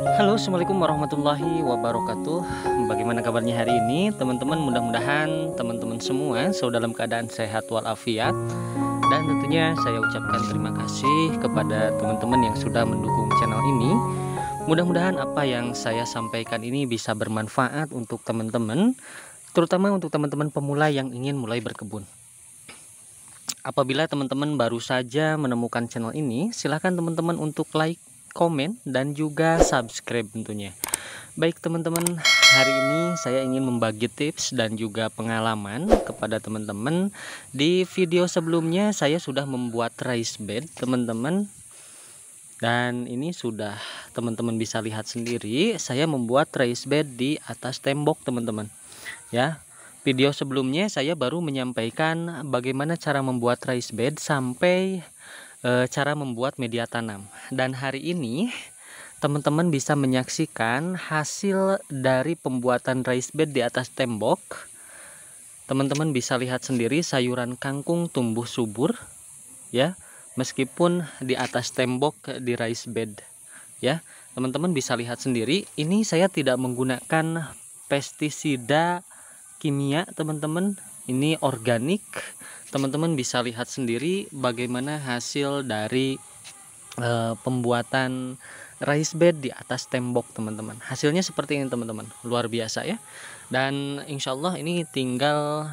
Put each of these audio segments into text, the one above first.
Halo, assalamualaikum warahmatullahi wabarakatuh. Bagaimana kabarnya hari ini, teman-teman? Mudah-mudahan teman-teman semua selalu dalam keadaan sehat walafiat. Dan tentunya saya ucapkan terima kasih kepada teman-teman yang sudah mendukung channel ini. Mudah-mudahan apa yang saya sampaikan ini bisa bermanfaat untuk teman-teman, terutama untuk teman-teman pemula yang ingin mulai berkebun. Apabila teman-teman baru saja menemukan channel ini, silahkan teman-teman untuk like komen, dan juga subscribe tentunya. Baik teman-teman, hari ini saya ingin membagi tips dan juga pengalaman kepada teman-teman. Di video sebelumnya saya sudah membuat rice bed, teman-teman. Dan ini sudah teman-teman bisa lihat sendiri, saya membuat rice bed di atas tembok, teman-teman. Ya, video sebelumnya saya baru menyampaikan bagaimana cara membuat rice bed sampai Eh, cara membuat media tanam. Dan hari ini teman-teman bisa menyaksikan hasil dari pembuatan rice bed di atas tembok. Teman-teman bisa lihat sendiri sayuran kangkung tumbuh subur ya, meskipun di atas tembok di rice bed ya. Teman-teman bisa lihat sendiri, ini saya tidak menggunakan pestisida kimia, teman-teman ini organik teman-teman bisa lihat sendiri bagaimana hasil dari e, pembuatan rice bed di atas tembok teman-teman hasilnya seperti ini teman-teman luar biasa ya dan insyaallah ini tinggal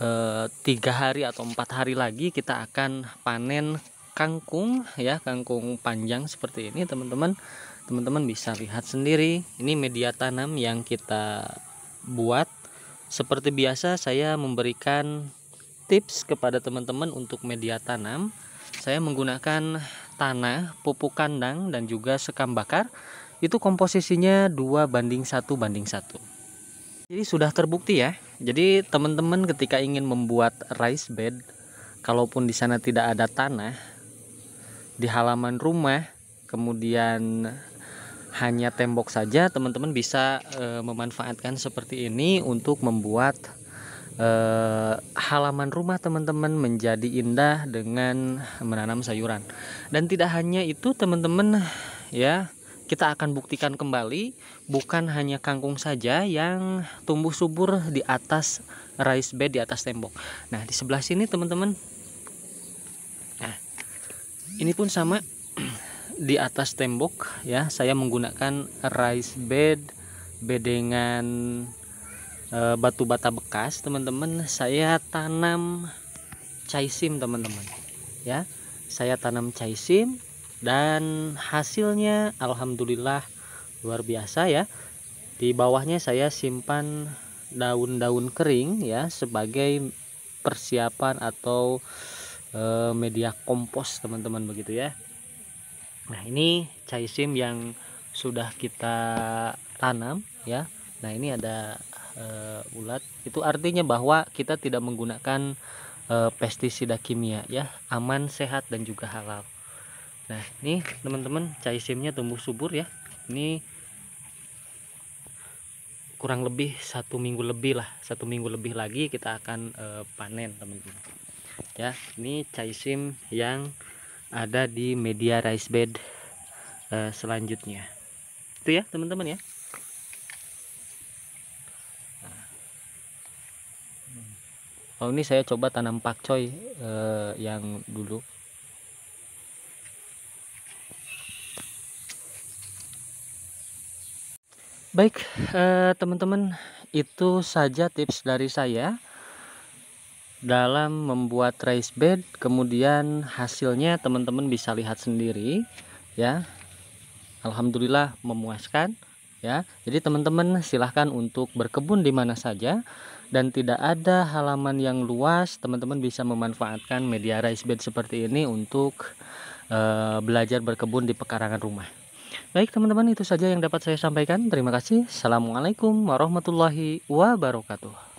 eh, tiga hari atau empat hari lagi kita akan panen kangkung ya kangkung panjang seperti ini teman-teman teman-teman bisa lihat sendiri ini media tanam yang kita buat seperti biasa saya memberikan tips kepada teman-teman untuk media tanam. Saya menggunakan tanah, pupuk kandang dan juga sekam bakar. Itu komposisinya 2 banding 1 banding 1. Jadi sudah terbukti ya. Jadi teman-teman ketika ingin membuat rice bed kalaupun di sana tidak ada tanah di halaman rumah kemudian hanya tembok saja teman-teman bisa e, memanfaatkan seperti ini untuk membuat e, halaman rumah teman-teman menjadi indah dengan menanam sayuran dan tidak hanya itu teman-teman ya kita akan buktikan kembali bukan hanya kangkung saja yang tumbuh subur di atas rice bed di atas tembok nah di sebelah sini teman-teman nah ini pun sama di atas tembok ya saya menggunakan rice bed bedengan e, batu bata bekas teman-teman saya tanam caisim teman-teman ya saya tanam caisim dan hasilnya alhamdulillah luar biasa ya di bawahnya saya simpan daun-daun kering ya sebagai persiapan atau eh, media kompos teman-teman begitu ya Nah, ini caisim yang sudah kita tanam ya. Nah, ini ada e, ulat. Itu artinya bahwa kita tidak menggunakan e, pestisida kimia ya, aman, sehat dan juga halal. Nah, ini teman-teman caisimnya tumbuh subur ya. Ini kurang lebih satu minggu lebih lah, satu minggu lebih lagi kita akan e, panen teman-teman. Ya, ini caisim yang ada di media rice bed eh, selanjutnya itu ya teman-teman ya nah. oh, ini saya coba tanam pakcoy eh, yang dulu baik eh, teman-teman eh, itu saja tips dari saya dalam membuat raised bed kemudian hasilnya teman-teman bisa lihat sendiri ya Alhamdulillah memuaskan ya jadi teman-teman silahkan untuk berkebun di mana saja dan tidak ada halaman yang luas teman-teman bisa memanfaatkan media rice bed seperti ini untuk uh, belajar berkebun di pekarangan rumah baik teman-teman itu saja yang dapat saya sampaikan terima kasih assalamualaikum warahmatullahi wabarakatuh